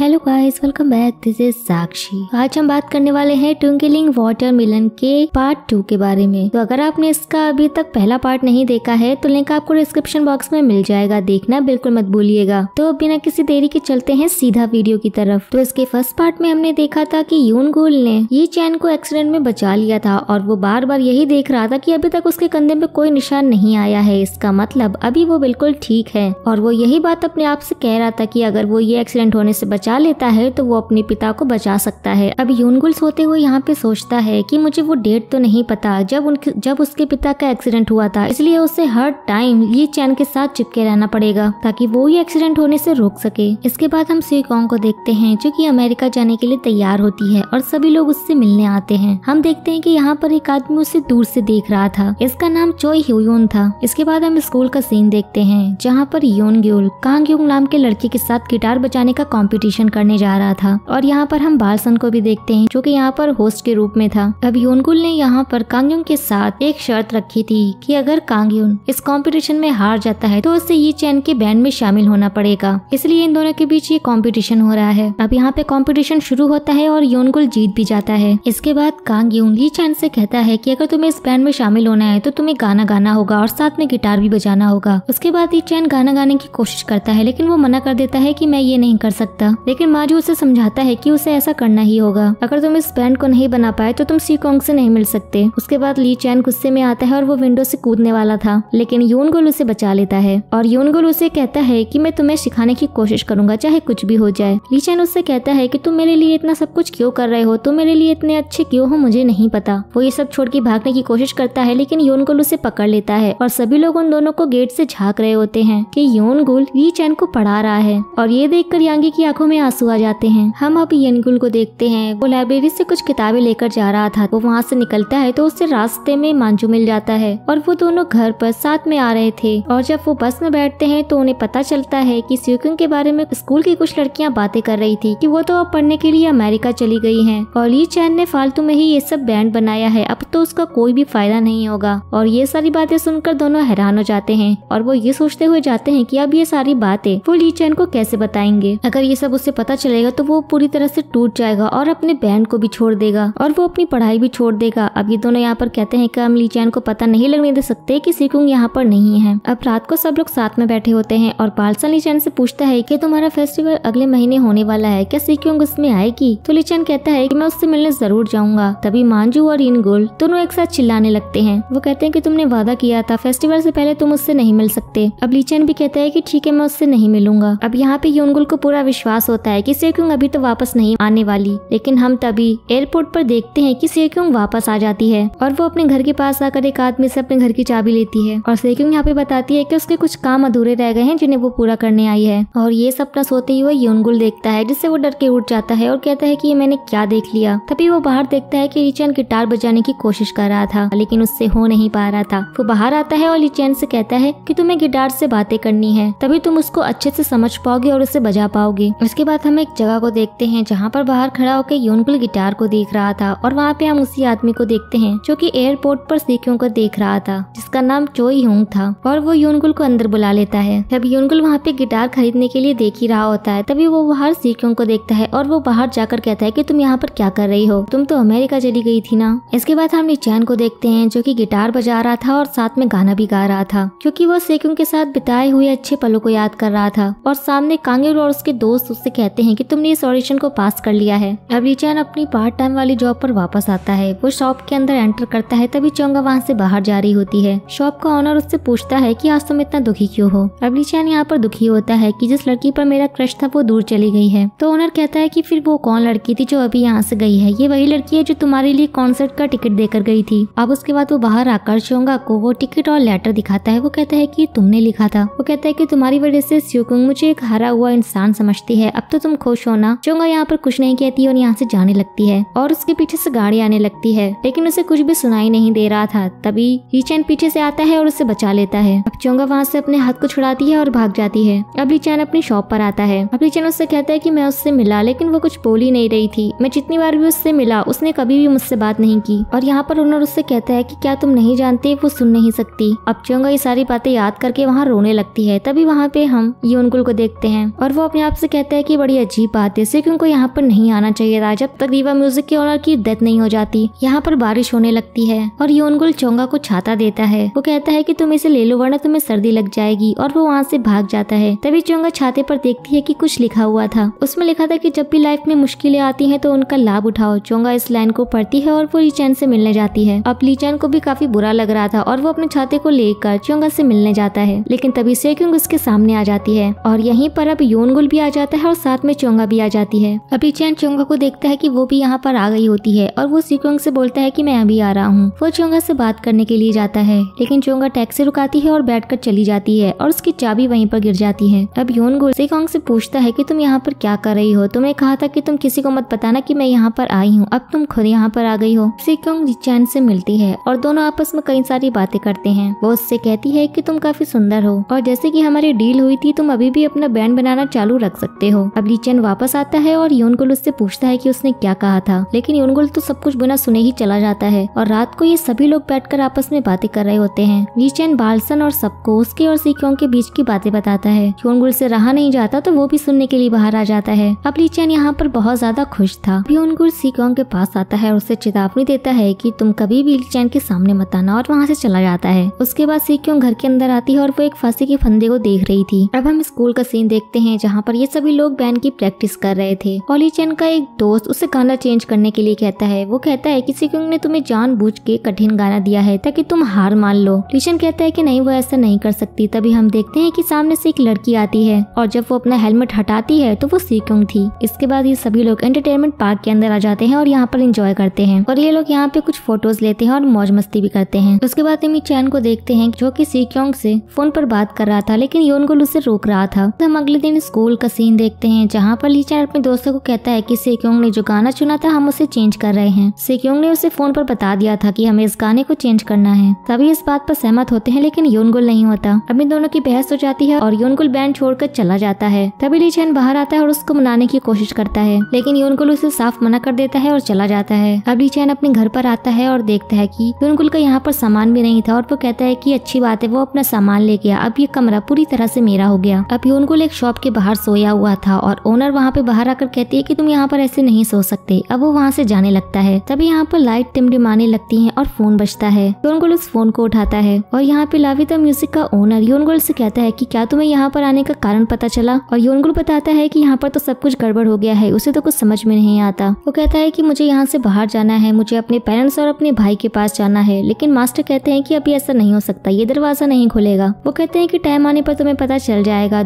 hello guys welcome back this is Sakshi आज हम बात करने वाले हैं ट्विंकलिंग वाटर मिलन के पार्ट टू के बारे में तो अगर आपने इसका अभी तक पहला पार्ट नहीं देखा है तो लिंक आपको डिस्क्रिप्शन बॉक्स में मिल जाएगा देखना बिल्कुल मत भूलिएगा तो बिना किसी देरी के चलते हैं सीधा वीडियो की तरफ तो इसके फर्स्ट पार्ट में हमने देखा था की यून गोल ने ये चैन को एक्सीडेंट में बचा लिया था और वो बार बार यही देख रहा था की अभी तक उसके कंधे में कोई निशान नहीं आया है इसका मतलब अभी वो बिल्कुल ठीक है और वो यही बात अपने आप से कह रहा था की अगर वो ये एक्सीडेंट होने से बचा बचा लेता है तो वो अपने पिता को बचा सकता है अब यूनगुल सोते हुए यहाँ पे सोचता है कि मुझे वो डेट तो नहीं पता जब उन जब उसके पिता का एक्सीडेंट हुआ था इसलिए उसे हर टाइम ये चैन के साथ चिपके रहना पड़ेगा ताकि वो ये एक्सीडेंट होने से रोक सके इसके बाद हम कॉन्ग को देखते हैं जो कि अमेरिका जाने के लिए तैयार होती है और सभी लोग उससे मिलने आते हैं हम देखते हैं कि यहाँ पर एक आदमी उसे दूर से देख रहा था इसका नाम चोई ह्यून था इसके बाद हम स्कूल का सीन देखते हैं जहाँ पर योन ग्यूल कांग नाम के लड़के के साथ गिटार बजाने का कॉम्पिटिशन एक्शन करने जा रहा था और यहाँ पर हम बालसन को भी देखते हैं जो की यहाँ पर होस्ट के रूप में था अब योनगुल ने यहाँ पर कांगयुन के साथ एक शर्त रखी थी की अगर कांगयुन इस कॉम्पिटिशन में हार जाता है तो उसे ये चैन के बैंड में शामिल होना पड़ेगा इसलिए इन दोनों के बीच ये कॉम्पिटिशन हो रहा है अब यहाँ पे कॉम्पिटिशन शुरू होता है और योनगुल जीत भी जाता है इसके बाद कांग यून ली चैन से कहता है की अगर तुम्हें इस बैंड में शामिल होना है तो तुम्हें गाना गाना होगा और साथ में गिटार भी बजाना होगा उसके बाद ये चैन गाना गाने की कोशिश करता है लेकिन वो मना कर देता है की मैं ये नहीं कर सकता लेकिन माजू उसे समझाता है कि उसे ऐसा करना ही होगा अगर तुम इस बैंड को नहीं बना पाए तो तुम सी कॉन्ग से नहीं मिल सकते उसके बाद ली चैन गुस्से में आता है और वो विंडो से कूदने वाला था लेकिन गुल उसे बचा लेता है और गुल उसे कहता है की मैं तुम्हें सिखाने की कोशिश करूंगा चाहे कुछ भी हो जाए ली चैन उससे कहता है की तुम मेरे लिए इतना सब कुछ क्यों कर रहे हो तुम मेरे लिए इतने अच्छे क्यों हो मुझे नहीं पता वो ये सब छोड़ के भागने की कोशिश करता है लेकिन यूनगुल उसे पकड़ लेता है और सभी लोग उन दोनों को गेट से झांक रहे होते हैं कि गुल ली चैन को पढ़ा रहा है और ये देखकर यांगी की आंखों में आंसू आ जाते हैं हम अब यनगुल को देखते हैं वो लाइब्रेरी से कुछ किताबें लेकर जा रहा था वो वहाँ से निकलता है तो उससे रास्ते में मांजू मिल जाता है और वो दोनों घर पर साथ में आ रहे थे और जब वो बस में बैठते हैं तो उन्हें पता चलता है कि स्यूकिंग के बारे में स्कूल की कुछ लड़कियाँ बातें कर रही थी कि वो तो अब पढ़ने के लिए अमेरिका चली गई है और ली चैन ने फालतू में ही ये सब बैंड बनाया है अब तो उसका कोई भी फायदा नहीं होगा और ये सारी बातें सुनकर दोनों हैरान हो जाते हैं और वो ये सोचते हुए जाते हैं की अब ये सारी बातें वो ली चैन को कैसे बताएंगे अगर ये सब उसे पता चलेगा तो वो पूरी तरह से टूट जाएगा और अपने बहन को भी छोड़ देगा और वो अपनी पढ़ाई भी छोड़ देगा अब ये दोनों यहाँ पर कहते हैं कि हम चैन को पता नहीं लगने दे सकते कि सिकुंग यहाँ पर नहीं है अब रात को सब लोग साथ में बैठे होते हैं और पालसा लीचैन से पूछता है की तुम्हारा फेस्टिवल अगले महीने होने वाला है क्या सिकुंग उसमें आएगी तो लीचैन कहता है की मैं उससे मिलने जरूर जाऊंगा तभी मांजू और इनगोल दोनों एक साथ चिल्लाने लगते हैं वो कहते हैं की तुमने वादा किया था फेस्टिवल से पहले तुम उससे नहीं मिल सकते अब लीचैन भी कहता है की ठीक है मैं उससे नहीं मिलूंगा अब यहाँ पे यूनगुल को पूरा विश्वास होता है कि सेक्यूंग अभी तो वापस नहीं आने वाली लेकिन हम तभी एयरपोर्ट पर देखते हैं कि सेक्यूंग वापस आ जाती है और वो अपने घर के पास आकर एक आदमी से अपने घर की चाबी लेती है और सेक्यूंग यहाँ पे बताती है कि उसके कुछ काम अधूरे रह गए हैं जिन्हें वो पूरा करने आई है और ये सपना सोते ही वो योनगुल देखता है जिससे वो डर के उठ जाता है और कहता है की ये मैंने क्या देख लिया तभी वो बाहर देखता है की रिचैन गिटार बजाने की कोशिश कर रहा था लेकिन उससे हो नहीं पा रहा था वो बाहर आता है और लिचैन से कहता है की तुम्हें गिटार से बातें करनी है तभी तुम उसको अच्छे से समझ पाओगे और उसे बजा पाओगे उसके इसके बाद हम एक जगह को देखते हैं जहाँ पर बाहर खड़ा होकर यूनकुल गिटार को देख रहा था और वहाँ पे हम उसी आदमी को देखते हैं जो की एयरपोर्ट पर सीखियों को देख रहा था जिसका नाम चोई होंग था और वो यूनगुल को अंदर बुला लेता है जब यूनगुल वहाँ पे गिटार खरीदने के लिए देख ही रहा होता है तभी वो बाहर सीखियों को देखता है और वो बाहर जाकर कहता है की तुम यहाँ पर क्या कर रही हो तुम तो अमेरिका चली गई थी ना इसके बाद हम निचैन को देखते हैं जो की गिटार बजा रहा था और साथ में गाना भी गा रहा था क्यूँकी वो सीखियों के साथ बिताए हुए अच्छे पलों को याद कर रहा था और सामने कांगेर और उसके दोस्त उससे से कहते हैं कि तुमने इस ऑडिशन को पास कर लिया है अब रिचैन अपनी पार्ट टाइम वाली जॉब पर वापस आता है वो शॉप के अंदर एंटर करता है तभी चोंगा वहाँ से बाहर जा रही होती है शॉप का ऑनर उससे पूछता है की आज तुम इतना दुखी क्यों हो अब रिचैन यहाँ पर दुखी होता है की जिस लड़की पर मेरा क्रश था वो दूर चली गई है तो ऑनर कहता है की फिर वो कौन लड़की थी जो अभी यहाँ से गई है ये वही लड़की है जो तुम्हारे लिए कॉन्सर्ट का टिकट देकर गई थी अब उसके बाद वो बाहर आकर चोंगा को वो टिकट और लेटर दिखाता है वो कहता है की तुमने लिखा था वो कहता है की तुम्हारी वजह से मुझे एक हरा हुआ इंसान समझती है अब तो तुम खुश हो ना चुंगा यहाँ पर कुछ नहीं कहती और यहाँ से जाने लगती है और उसके पीछे से गाड़ी आने लगती है लेकिन उसे कुछ भी सुनाई नहीं दे रहा था तभी रिचैन पीछे से आता है और उसे बचा लेता है अब चुंगा वहाँ से अपने हाथ को छुड़ाती है और भाग जाती है अब रिचैन अपनी शॉप पर आता है अब रिचैन उससे कहता है की मैं उससे मिला लेकिन वो कुछ बोल ही नहीं रही थी मैं जितनी बार भी उससे मिला उसने कभी भी मुझसे बात नहीं की और यहाँ पर उन्होंने उससे कहता है की क्या तुम नहीं जानते वो सुन नहीं सकती अब चुंगा ये सारी बातें याद करके वहाँ रोने लगती है तभी वहाँ पे हम योनकुल को देखते हैं और वो अपने आप से कहता है की बड़ी अजीब बात है सिर्फ उनको यहाँ पर नहीं आना चाहिए था जब तक रीवा म्यूजिक के ऑनर की डेथ नहीं हो जाती यहाँ पर बारिश होने लगती है और योनगुल चोंगा को छाता देता है वो कहता है की तुम इसे ले लो वरना तुम्हें सर्दी लग जाएगी और वो वहाँ से भाग जाता है तभी चोंगा छाते पर देखती है की कुछ लिखा हुआ था उसमें लिखा था की जब भी लाइफ में मुश्किलें आती है तो उनका लाभ उठाओ चोंगा इस लाइन को पढ़ती है और वो लीचैन से मिलने जाती है अब लीचैन को भी काफी बुरा लग रहा था और वो अपने छाते को लेकर चोंगा से मिलने जाता है लेकिन तभी सेक्यूंग उसके सामने आ जाती है और यहीं पर अब योनगुल भी आ जाता है और साथ में चोंगा भी आ जाती है अभी चैन चोंगा को देखता है कि वो भी यहाँ पर आ गई होती है और वो सिकोंग से बोलता है कि मैं अभी आ रहा हूँ वो चोंगा से बात करने के लिए जाता है लेकिन चोंगा टैक्सी रुकाती है और कर चली जाती है और उसकी चाबी वहीं पर गिर जाती है अब योन गुल सिकोंग से पूछता है की तुम यहाँ पर क्या कर रही हो तुम्हें कहा था की तुम किसी को मत बताना की मैं यहाँ पर आई हूँ अब तुम खुद यहाँ पर आ गई हो सिकोंग चैन से मिलती है और दोनों आपस में कई सारी बातें करते हैं वो उससे कहती है की तुम काफी सुंदर हो और जैसे की हमारी डील हुई थी तुम अभी भी अपना बैंड बनाना चालू रख सकते हो हो अब लीचन वापस आता है और योनगुल उससे पूछता है कि उसने क्या कहा था लेकिन योनगुल तो सब कुछ बिना सुने ही चला जाता है और रात को ये सभी लोग बैठकर आपस में बातें कर रहे होते हैं लीचन बालसन और सबको उसके और सीक्योंग के बीच की बातें बताता है योनगुल से रहा नहीं जाता तो वो भी सुनने के लिए बाहर आ जाता है अब लीचन यहाँ पर बहुत ज्यादा खुश था योनगुल सीक्योंग के पास आता है और उसे चेतावनी देता है की तुम कभी भी लीचैन के सामने मत आना और वहाँ से चला जाता है उसके बाद सीक्योंग घर के अंदर आती है और वो एक फांसी के फंदे को देख रही थी अब हम स्कूल का सीन देखते हैं जहाँ पर ये सभी लोग लोग बैंड की प्रैक्टिस कर रहे थे पॉली चैन का एक दोस्त उसे गाना चेंज करने के लिए कहता है वो कहता है कि सिक्योंग ने तुम्हें जान के कठिन गाना दिया है ताकि तुम हार मान लो लिशन कहता है कि नहीं वो ऐसा नहीं कर सकती तभी हम देखते हैं कि सामने से एक लड़की आती है और जब वो अपना हेलमेट हटाती है तो वो सिक्योंग थी इसके बाद ये सभी लोग एंटरटेनमेंट पार्क के अंदर आ जाते हैं और यहाँ पर इंजॉय करते हैं और ये लोग यहाँ पे कुछ फोटोज लेते हैं और मौज मस्ती भी करते हैं उसके बाद इमी चैन को देखते हैं जो की सिक्योंग से फोन पर बात कर रहा था लेकिन योनगुल उसे रोक रहा था हम अगले दिन स्कूल का सीन देखते देखते हैं जहाँ पर लीचन अपने दोस्तों को कहता है कि सेक्योंग ने जो गाना चुना था हम उसे चेंज कर रहे हैं सेक्योंग ने उसे फोन पर बता दिया था कि हमें इस गाने को चेंज करना है सभी इस बात पर सहमत होते हैं लेकिन योनगुल नहीं होता अभी दोनों की बहस हो जाती है और योनगुल बैंड छोड़कर चला जाता है तभी चैन बाहर आता है और उसको मनाने की कोशिश करता है लेकिन योनगुल उसे साफ मना कर देता है और चला जाता है अब चैन अपने घर पर आता है और देखता है की योनगुल का यहाँ पर सामान भी नहीं था और वो कहता है की अच्छी बात है वो अपना सामान ले गया अब ये कमरा पूरी तरह से मेरा हो गया अब योनगुल एक शॉप के बाहर सोया हुआ था था और ओनर वहाँ पे बाहर आकर कहती है कि तुम यहाँ पर ऐसे नहीं सो सकते अब वो वहाँ से जाने लगता है तभी यहाँ पर लाइट टिमटिमाने लगती है और फोन बचता है योनगुल उस फोन को उठाता है और यहाँ पे लाविता म्यूजिक का ओनर योनगुल से कहता है की क्या तुम्हें यहाँ पर आने का कारण पता चला और योनगुल बताता है की यहाँ पर तो सब कुछ गड़बड़ हो गया है उसे तो कुछ समझ में नहीं आता वो कहता है की मुझे यहाँ से बाहर जाना है मुझे अपने पेरेंट्स और अपने भाई के पास जाना है लेकिन मास्टर कहते हैं कि अभी ऐसा नहीं हो सकता ये दरवाजा नहीं खुलेगा वो कहते हैं कि टाइम आने पर तुम्हें पता चल जाएगा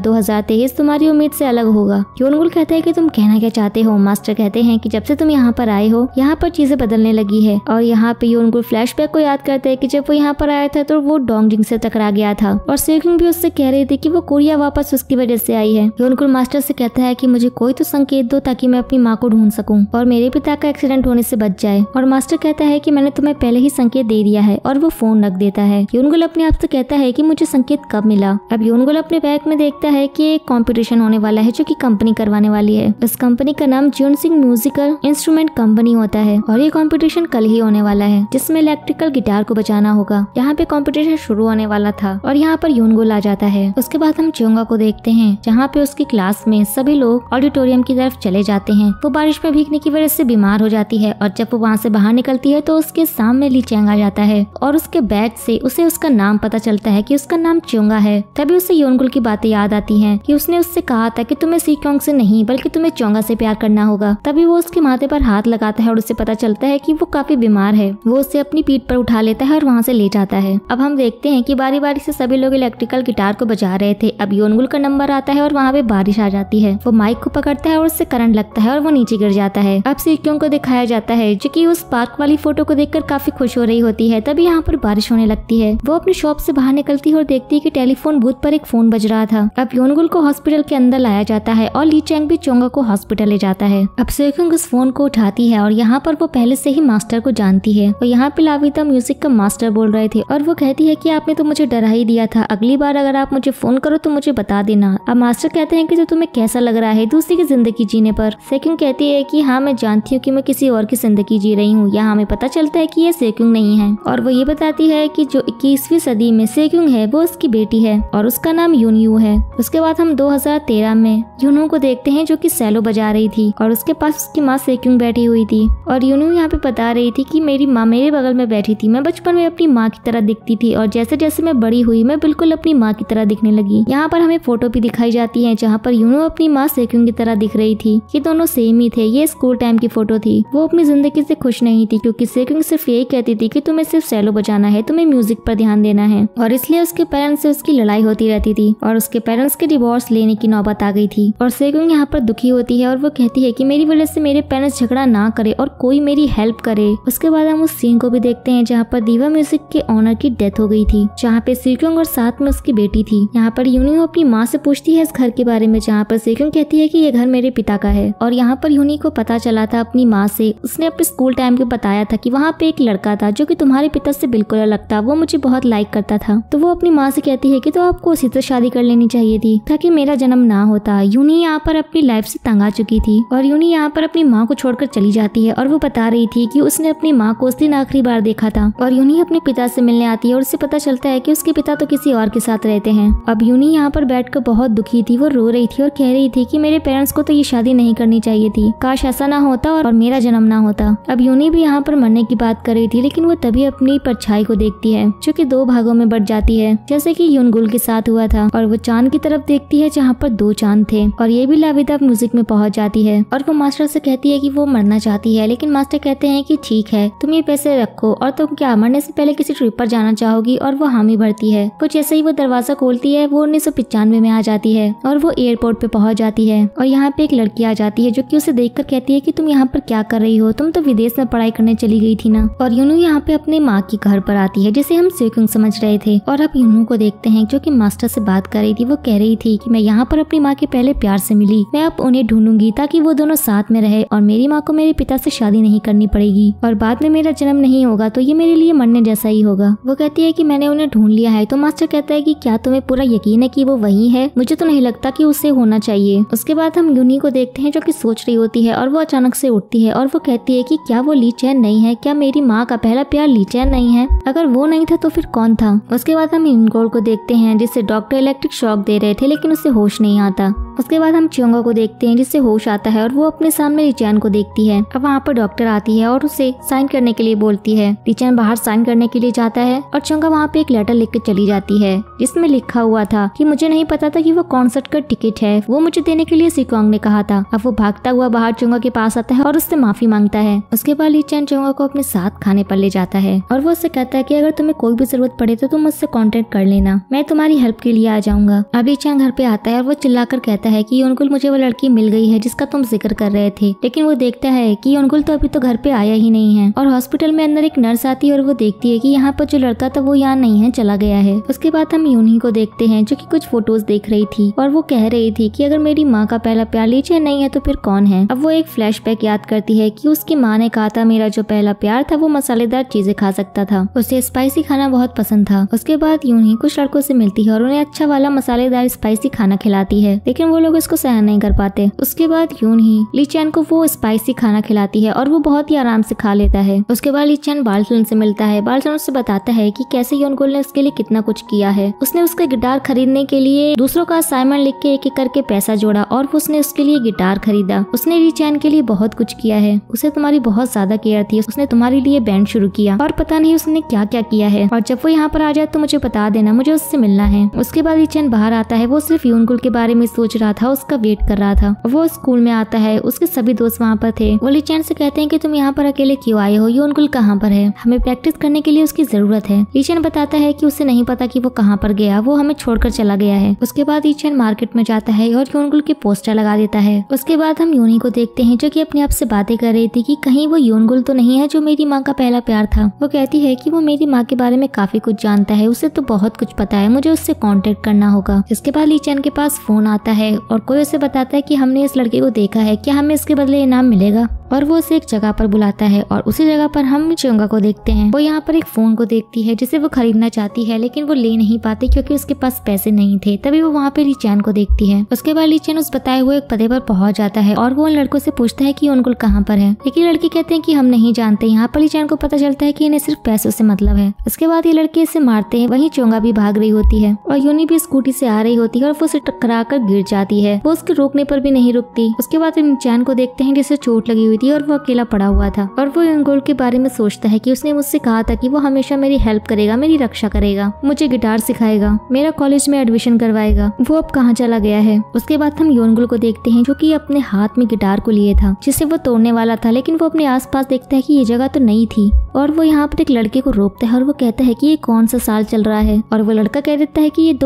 तेईस तुम्हारी उम्मीद से अलग होगा होगा योनगुल कहता है कि तुम कहना क्या चाहते हो मास्टर कहते हैं कि जब से तुम यहाँ पर आए हो यहाँ पर चीजें बदलने लगी है और यहाँ पे योनगुल फ्लैशबैक को याद करते हैं कि जब वो यहाँ पर आया था तो वो डोंगजिंग से टकरा गया था और सेकिंग भी उससे कह रही थी कि वो कोरिया वापस उसकी वजह से आई है योनगुल मास्टर से कहता है कि मुझे कोई तो संकेत दो ताकि मैं अपनी माँ को ढूंढ सकूँ और मेरे पिता का एक्सीडेंट होने से बच जाए और मास्टर कहता है कि मैंने तुम्हें पहले ही संकेत दे दिया है और वो फोन रख देता है योनगुल अपने आप से कहता है कि मुझे संकेत कब मिला अब योनगुल अपने बैग में देखता है कि एक कॉम्पिटिशन होने वाला है जो कि कंपनी करवाने वाली है इस कंपनी का नाम Jun Singh musical instrument company होता है और ये कॉम्पिटिशन कल ही होने वाला है जिसमे इलेक्ट्रिकल गिटार को बचाना होगा यहाँ पे कॉम्पिटिशन शुरू होने वाला था और यहाँ पर यूनगुल आ जाता है उसके बाद हम चोंगा को देखते हैं जहाँ पे उसकी क्लास में सभी लोग ऑडिटोरियम की तरफ चले जाते हैं वो बारिश में भीगने की वजह से बीमार हो जाती है और जब वो वहाँ से बाहर निकलती है तो उसके सामने ली चेंग आ जाता है और उसके बैग से उसे उसका नाम पता चलता है कि उसका नाम चोंगा है तभी उसे योनगुल की बातें याद आती हैं कि उसने उससे कहा था कि तुम्हें सीक्योंग से नहीं बल्कि तुम्हें चौंगा से प्यार करना होगा तभी वो उसके माथे पर हाथ लगाता है और उसे पता चलता है कि वो काफी बीमार है वो उसे अपनी पीठ पर उठा लेता है और वहाँ से ले जाता है अब हम देखते हैं कि बारी बारी से सभी लोग इलेक्ट्रिकल गिटार को बजा रहे थे अब योनगुल का नंबर आता है और वहाँ पे बारिश आ जाती है वो माइक को पकड़ता है और उससे करंट लगता है और वो नीचे गिर जाता है अब सीक्यों को दिखाया जाता है जो की उस पार्क वाली फोटो को कर काफी खुश हो रही होती है तभी यहाँ पर बारिश होने लगती है वो अपनी शॉप से बाहर निकलती है और देखती है की टेलीफोन बूथ पर एक फोन बज रहा था अब योनगुल को हॉस्पिटल के अंदर लाया जाता है है और ली चैंग भी चोंगा को हॉस्पिटल ले जाता है अब सोयखंग उस फोन को उठाती है और यहाँ पर वो पहले से ही मास्टर को जानती है और यहाँ पे लाविता म्यूजिक का मास्टर बोल रहे थे और वो कहती है की आपने तो मुझे डरा ही दिया था अगली बार अगर आप मुझे फोन करो तो मुझे बता देना अब मास्टर कहते हैं की जो तुम्हें कैसा लग रहा है दूसरी की जिंदगी जीने पर सेकंड कहती है की हाँ मैं जानती हूँ की मैं किसी और की जिंदगी जी रही हूँ यहाँ हमें पता चलता है की ये सेक्यूंग नहीं है और वो ये बताती है की जो इक्कीसवीं सदी में सेक्यूंग है वो उसकी बेटी है और उसका नाम यूनयू है उसके बाद हम 2013 में यूनू को देखते हैं जो कि सैलो बजा रही थी और उसके पास उसकी माँ सेक्यूंग बैठी हुई थी और यूनू यहाँ पे बता रही थी कि मेरी माँ मेरे बगल में बैठी थी मैं बचपन में अपनी माँ की तरह दिखती थी और जैसे जैसे मैं बड़ी हुई मैं बिल्कुल अपनी माँ की तरह दिखने लगी यहाँ पर हमें फोटो भी दिखाई जाती है जहाँ पर यूनू अपनी माँ सेक्यूंग की तरह दिख रही थी ये दोनों सेम ही थे ये स्कूल टाइम की फोटो थी वो अपनी जिंदगी से खुश नहीं थी क्यूँकी सेक्यूंग सिर्फ यही कहती थी की तुम्हें सिर्फ सैलो बजाना है तुम्हें म्यूजिक पर ध्यान देना है और इसलिए उसके पेरेंट्स से उसकी लड़ाई होती रहती थी और उसके पेरेंट्स के डिवोर्स लेने की नौबत आ गई थी और सेगुंग यहाँ पर दुखी होती है और वो कहती है कि मेरी वजह से मेरे पेरेंट्स झगड़ा ना करे और कोई मेरी हेल्प करे उसके बाद हम उस सीन को भी देखते हैं जहाँ पर दीवा म्यूजिक के ऑनर की डेथ हो गई थी जहाँ पे सीक्योंग और साथ में उसकी बेटी थी यहाँ पर यूनी अपनी माँ से पूछती है इस घर के बारे में जहाँ पर सेक्यूंग कहती है की ये घर मेरे पिता का है और यहाँ पर यूनी को पता चला था अपनी माँ से उसने अपने स्कूल टाइम को बताया था की वहाँ पे एक लड़का था जो की तुम्हारे पिता से बिल्कुल अलग था वो मुझे बहुत लाइक करता था तो वो अपनी माँ से कहती है की तो आपको उसी से शादी कर लेनी चाहिए थी ताकि मेरा जन्म ना होता यूनी यूनी यहाँ पर अपनी लाइफ से तंग आ चुकी थी और यूनी यहाँ पर अपनी माँ को छोड़कर चली जाती है और वो बता रही थी कि उसने अपनी माँ को उस दिन आखिरी बार देखा था और यूनी अपने पिता से मिलने आती है और उसे पता चलता है कि उसके पिता तो किसी और के साथ रहते हैं अब यूनी यहाँ पर कर बहुत दुखी थी वो रो रही थी और कह रही थी की मेरे पेरेंट्स को तो ये शादी नहीं करनी चाहिए थी काश ऐसा ना होता और मेरा जन्म ना होता अब यूनी भी यहाँ पर मरने की बात कर रही थी लेकिन वो तभी अपनी परछाई को देखती है जो की दो भागों में बढ़ जाती है जैसे की यूनगुल के साथ हुआ था और वो चांद की तरफ देखती है जहाँ पर दो चांद थे और ये भी लाविदा म्यूजिक में पहुंच जाती है और वो मास्टर से कहती है कि वो मरना चाहती है लेकिन मास्टर कहते हैं कि ठीक है तुम ये पैसे रखो और तुम क्या मरने से पहले किसी ट्रिप पर जाना चाहोगी और वो हामी भरती है कुछ ऐसे ही वो दरवाजा खोलती है वो उन्नीस में आ जाती है और वो एयरपोर्ट पे पहुंच जाती है और यहाँ पे एक लड़की आ जाती है जो की उसे देख कहती है की तुम यहाँ पर क्या कर रही हो तुम तो विदेश में पढ़ाई करने चली गई थी ना और यूनू यहाँ पे अपने माँ के घर पर आती है जिसे हम स्वीकुंग समझ रहे थे और अब यूनू को देखते हैं जो की मास्टर से बात कर रही थी वो कह रही थी की मैं यहाँ पर अपनी माँ के पहले प्यार से मिली मैं अब उन्हें ढूंढूंगी ताकि वो दोनों साथ में रहे और मेरी माँ को मेरे पिता से शादी नहीं करनी पड़ेगी और बाद में मेरा जन्म नहीं होगा तो ये मेरे लिए मरने जैसा ही होगा वो कहती है की मैंने उन्हें ढूंढ लिया है तो मास्टर कहता है की क्या तुम्हें पूरा यकीन है की वो वही है मुझे तो नहीं लगता की उसे होना चाहिए उसके बाद हम यूनी को देखते हैं जो की सोच रही होती है और वो अचानक से उठती है और वो कहती है की क्या वो ली चैन नहीं है क्या मेरी माँ का पहला प्यार ली चैन नहीं है अगर वो नहीं था तो फिर कौन था उसके बाद हम इनगोल को देखते हैं जिसे डॉक्टर इलेक्ट्रिक शॉक दे रहे थे लेकिन उसे होश नहीं आता उसके बाद हम चियोंगा को देखते हैं जिससे होश आता है और वो अपने सामने रिचैन को देखती है अब वहाँ पर डॉक्टर आती है और उसे साइन करने के लिए बोलती है रिचैन बाहर साइन करने के लिए जाता है और चियोंगा वहाँ पे एक लेटर लिख के चली जाती है जिसमें लिखा हुआ था की मुझे नहीं पता था की वो कॉन्सर्ट का टिकट है वो मुझे देने के लिए सिकोंग ने कहा था अब वो भागता हुआ बाहर चुंगा के पास आता है और उससे माफी मांगता है उसके बाद रिचैन चुंगा को अपने साथ खाने पर ले जाता है और वो उससे कहता है की अगर तुम्हें कोई भी जरूरत पड़े तो तुम मुझसे कॉन्टेक्ट कर लेना मैं तुम्हारी हेल्प के लिए आ जाऊंगा अब रिचैन घर पे आता है और वो चिल्लाकर कहता कहता है कि योनकुल मुझे वो लड़की मिल गई है जिसका तुम जिक्र कर रहे थे लेकिन वो देखता है कि योनकुल तो अभी तो घर पे आया ही नहीं है और हॉस्पिटल में अंदर एक नर्स आती है और वो देखती है कि यहाँ पर जो लड़का था वो यहाँ नहीं है चला गया है उसके बाद हम यूनि को देखते हैं जो की कुछ फोटोज देख रही थी और वो कह रही थी की अगर मेरी माँ का पहला प्यार लीजिए नहीं है तो फिर कौन है अब वो एक फ्लैश याद करती है की उसकी माँ ने कहा था मेरा जो पहला प्यार था वो मसालेदार चीजें खा सकता था उसे स्पाइसी खाना बहुत पसंद था उसके बाद यूनि कुछ लड़कों से मिलती है और उन्हें अच्छा वाला मसालेदार स्पाइसी खाना खिलाती है लेकिन वो लोग इसको सहन नहीं कर पाते उसके बाद यून ही लीचैन को वो स्पाइसी खाना खिलाती है और वो बहुत ही आराम से खा लेता है उसके बाद लीचैन बाल्टन से मिलता है बाल्टन उससे बताता है की कैसे यून गोल ने उसके लिए कितना कुछ किया है उसने उसके गिटार खरीदने के लिए दूसरों का असाइनमेंट लिख के एक एक करके पैसा जोड़ा और उसने उसके लिए गिटार खरीदा उसने लीचैन के लिए बहुत कुछ किया है उसे तुम्हारी बहुत ज्यादा केयर थी उसने तुम्हारे लिए बैंड शुरू किया और पता नहीं उसने क्या क्या किया है और जब वो यहाँ पर आ जाए तो मुझे बता देना मुझे उससे मिलना है उसके बाद चैन बाहर आता है वो सिर्फ यून गुल के बारे में सोच रहा रहा था उसका वेट कर रहा था वो स्कूल में आता है उसके सभी दोस्त वहाँ पर थे वो लिचैन से कहते हैं कि तुम यहाँ पर अकेले क्यों आए हो उनकुल कहाँ पर है हमें प्रैक्टिस करने के लिए उसकी जरूरत है लिचैन बताता है की उसे नहीं पता की वो कहाँ पर गया वो हमें छोड़कर चला गया है उसके बाद लिचैन मार्केट में जाता है और योनकुल के पोस्टर लगा देता है उसके बाद हम योनी को देखते हैं जो की अपने आप से बातें कर रही थी की कहीं वो योनगुल तो नहीं है जो मेरी माँ का पहला प्यार था वो कहती है की वो मेरी माँ के बारे में काफी कुछ जानता है उसे तो बहुत कुछ पता है मुझे उससे कॉन्टेक्ट करना होगा इसके बाद लीचैन के पास फोन आता है है और कोई उसे बताता है कि हमने इस लड़के को देखा है क्या हमें इसके बदले इनाम मिलेगा और वो उसे एक जगह पर बुलाता है और उसी जगह पर हम चोंगा को देखते हैं वो यहाँ पर एक फोन को देखती है जिसे वो खरीदना चाहती है लेकिन वो ले नहीं पाती क्योंकि उसके पास पैसे नहीं थे तभी वो वहाँ पे लीचैन को देखती है उसके बाद लीचैन उस बताए हुए एक पते पर पहुंच जाता है और वो उन लड़कों से पूछता है की उनको कहाँ पर है लेकिन लड़के कहते हैं की हम नहीं जानते यहाँ पर लीचैन को पता चलता है की इन्हें सिर्फ पैसों से मतलब है उसके बाद ये लड़के इसे मारते हैं वही चोंगा भी भाग रही होती है और यूनि भी स्कूटी से आ रही होती है और वो उसे टकरा कर गिर जाती जाती है वो उसके रोकने पर भी नहीं रुकती उसके बाद हम चैन को देखते हैं जिसे चोट लगी हुई थी और वो अकेला पड़ा हुआ था और वो इंगोल के बारे में सोचता है कि उसने मुझसे कहा था कि वो हमेशा मेरी हेल्प करेगा मेरी रक्षा करेगा मुझे गिटार सिखाएगा मेरा कॉलेज में एडमिशन करवाएगा वो अब कहाँ चला गया है उसके बाद हम योनगुल को देखते हैं जो की अपने हाथ में गिटार को लिए था जिसे वो तोड़ने वाला था लेकिन वो अपने आसपास देखता है कि ये जगह तो नहीं थी और वो यहाँ पर एक लड़के को रोकता है और वो कहता है कि ये कौन सा साल चल रहा है और वो लड़का कह देता है कि ये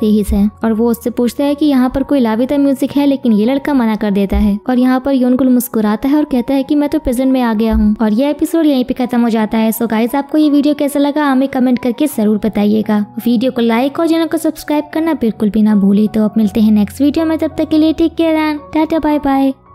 तेईस है और वो उससे पूछता है कि यहाँ पर कोई लाविता म्यूजिक है लेकिन ये लड़का मना कर देता है और यहाँ पर योनकुल मुस्कुराता है और कहता है की मैं तो प्रेजेंट में आ गया हूँ और ये एपिसोड यहीं पे खत्म हो जाता है सो गाइज आपको ये वीडियो कैसा लगा हमें कमेंट करके जरूर बताइएगा वीडियो को लाइक और चैनल को सब्सक्राइब करना बिल्कुल भी ना भूले तो अब मिलते हैं नेक्स्ट वीडियो में तब तक के लिए take care and tata bye bye